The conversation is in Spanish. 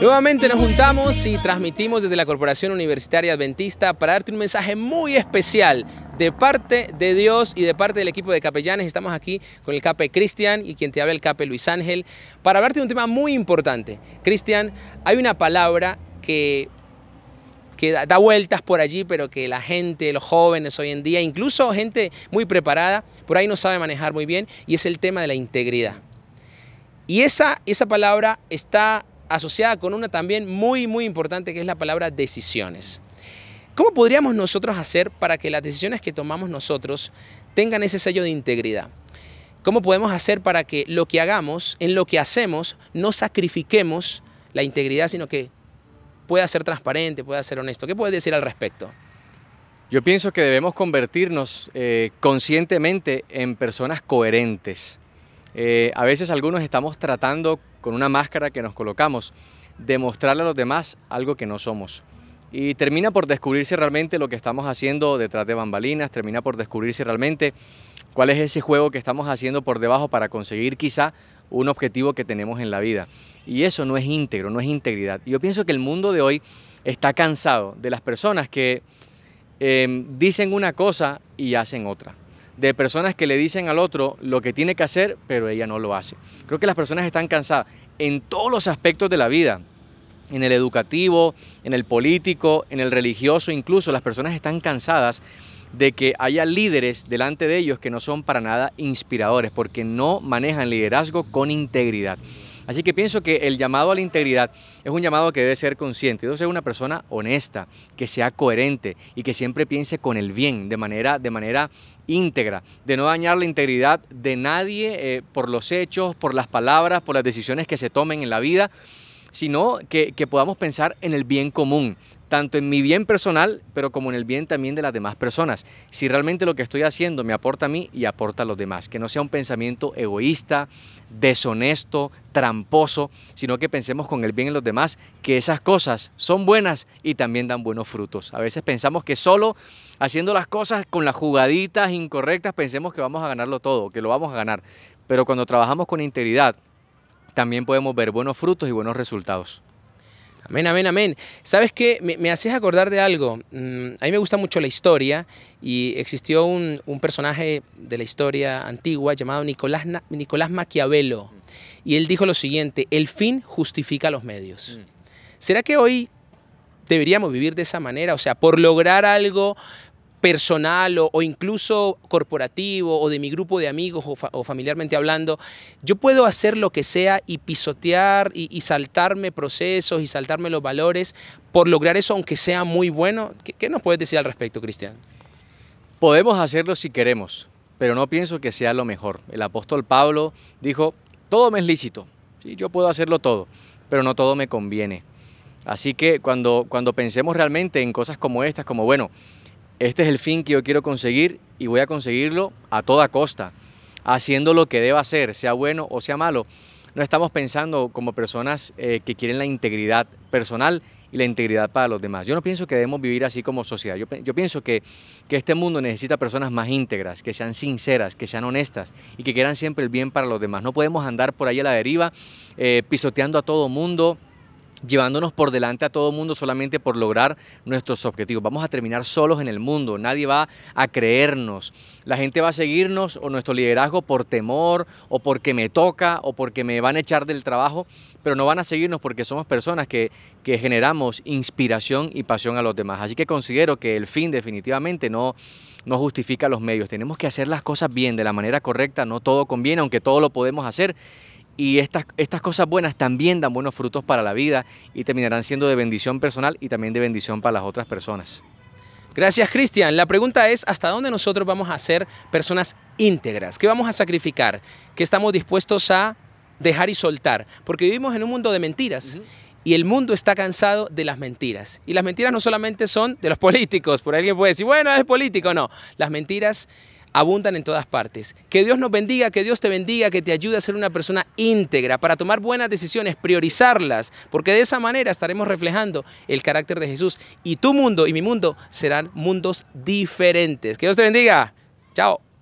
Nuevamente nos juntamos y transmitimos desde la Corporación Universitaria Adventista para darte un mensaje muy especial de parte de Dios y de parte del equipo de capellanes. Estamos aquí con el cape Cristian y quien te habla el cape Luis Ángel para hablarte de un tema muy importante. Cristian, hay una palabra que que da, vueltas por allí, pero que la gente, los jóvenes hoy en día, incluso gente muy preparada, por ahí no sabe manejar muy bien, y es el tema de la integridad. Y esa, esa palabra está asociada con una también muy, muy importante que es la palabra decisiones. ¿Cómo podríamos nosotros hacer para que las decisiones que tomamos nosotros tengan ese sello de integridad? ¿Cómo podemos hacer para que lo que hagamos, en lo que hacemos, no sacrifiquemos la integridad, sino que pueda ser transparente, pueda ser honesto? ¿Qué puedes decir al respecto? Yo pienso que debemos convertirnos eh, conscientemente en personas coherentes. Eh, a veces algunos estamos tratando con una máscara que nos colocamos, demostrarle a los demás algo que no somos. Y termina por descubrirse realmente lo que estamos haciendo detrás de bambalinas, termina por descubrirse realmente cuál es ese juego que estamos haciendo por debajo para conseguir quizá un objetivo que tenemos en la vida. Y eso no es íntegro, no es integridad. Yo pienso que el mundo de hoy está cansado de las personas que em, dicen una cosa y hacen otra de personas que le dicen al otro lo que tiene que hacer, pero ella no lo hace. Creo que las personas están cansadas en todos los aspectos de la vida, en el educativo, en el político, en el religioso, incluso las personas están cansadas de que haya líderes delante de ellos que no son para nada inspiradores, porque no manejan liderazgo con integridad. Así que pienso que el llamado a la integridad es un llamado que debe ser consciente. Yo ser una persona honesta, que sea coherente y que siempre piense con el bien, de manera, de manera íntegra, de no dañar la integridad de nadie eh, por los hechos, por las palabras, por las decisiones que se tomen en la vida sino que, podamos pensar en el bien común, tanto en mi bien personal, pero como en el bien también de las demás personas. Si realmente lo que estoy haciendo me aporta a mí y aporta a los demás, que no sea un pensamiento egoísta, deshonesto, tramposo, sino que pensemos con el bien en los demás, que esas cosas son buenas y también dan buenos frutos. A veces pensamos que solo haciendo las cosas con las jugaditas incorrectas, pensemos que vamos a ganarlo todo, que lo vamos a ganar. Pero cuando trabajamos con integridad, también podemos ver buenos frutos y buenos resultados. Amén, amén, amén. ¿Sabes qué? Me, haces acordar de algo. Mm, a mí me gusta mucho la historia y existió un, personaje de la historia antigua llamado Nicolás, Nicolás Maquiavelo. Y él dijo lo siguiente, el fin justifica los medios. Mm. ¿Será que hoy deberíamos vivir de esa manera? O sea, por lograr algo personal o, incluso corporativo o de mi grupo de amigos o, familiarmente hablando, yo puedo hacer lo que sea y pisotear y, saltarme procesos y saltarme los valores por lograr eso aunque sea muy bueno. ¿Qué, nos puedes decir al respecto, Cristian? Podemos hacerlo si queremos, pero no pienso que sea lo mejor. El apóstol Pablo dijo, todo me es lícito, ¿sí? yo puedo hacerlo todo, pero no todo me conviene. Así que cuando, cuando pensemos realmente en cosas como estas, como bueno, este es el fin que yo quiero conseguir y voy a conseguirlo a toda costa, haciendo lo que deba hacer, sea bueno o sea malo. No estamos pensando como personas eh, que quieren la integridad personal y la integridad para los demás. Yo no pienso que debemos vivir así como sociedad. Yo, pienso que, que, este mundo necesita personas más íntegras, que sean sinceras, que sean honestas y que quieran siempre el bien para los demás. No podemos andar por ahí a la deriva eh, pisoteando a todo mundo, llevándonos por delante a todo el mundo solamente por lograr nuestros objetivos. Vamos a terminar solos en el mundo, nadie va a creernos. La gente va a seguirnos o nuestro liderazgo por temor o porque me toca o porque me van a echar del trabajo, pero no van a seguirnos porque somos personas que, generamos inspiración y pasión a los demás. Así que considero que el fin definitivamente no, no justifica los medios. Tenemos que hacer las cosas bien, de la manera correcta, no todo conviene, aunque todo lo podemos hacer y estas, estas cosas buenas también dan buenos frutos para la vida y terminarán siendo de bendición personal y también de bendición para las otras personas. Gracias, Cristian. La pregunta es, ¿hasta dónde nosotros vamos a ser personas íntegras? ¿Qué vamos a sacrificar? ¿Qué estamos dispuestos a dejar y soltar? Porque vivimos en un mundo de mentiras. Y el mundo está cansado de las mentiras. Y las mentiras no solamente son de los políticos, por alguien puede decir, bueno, es político, no. Las mentiras abundan en todas partes. Que Dios nos bendiga, que Dios te bendiga, que te ayude a ser una persona íntegra para tomar buenas decisiones, priorizarlas, porque de esa manera estaremos reflejando el carácter de Jesús y tu mundo y mi mundo serán mundos diferentes. Que Dios te bendiga. Chao.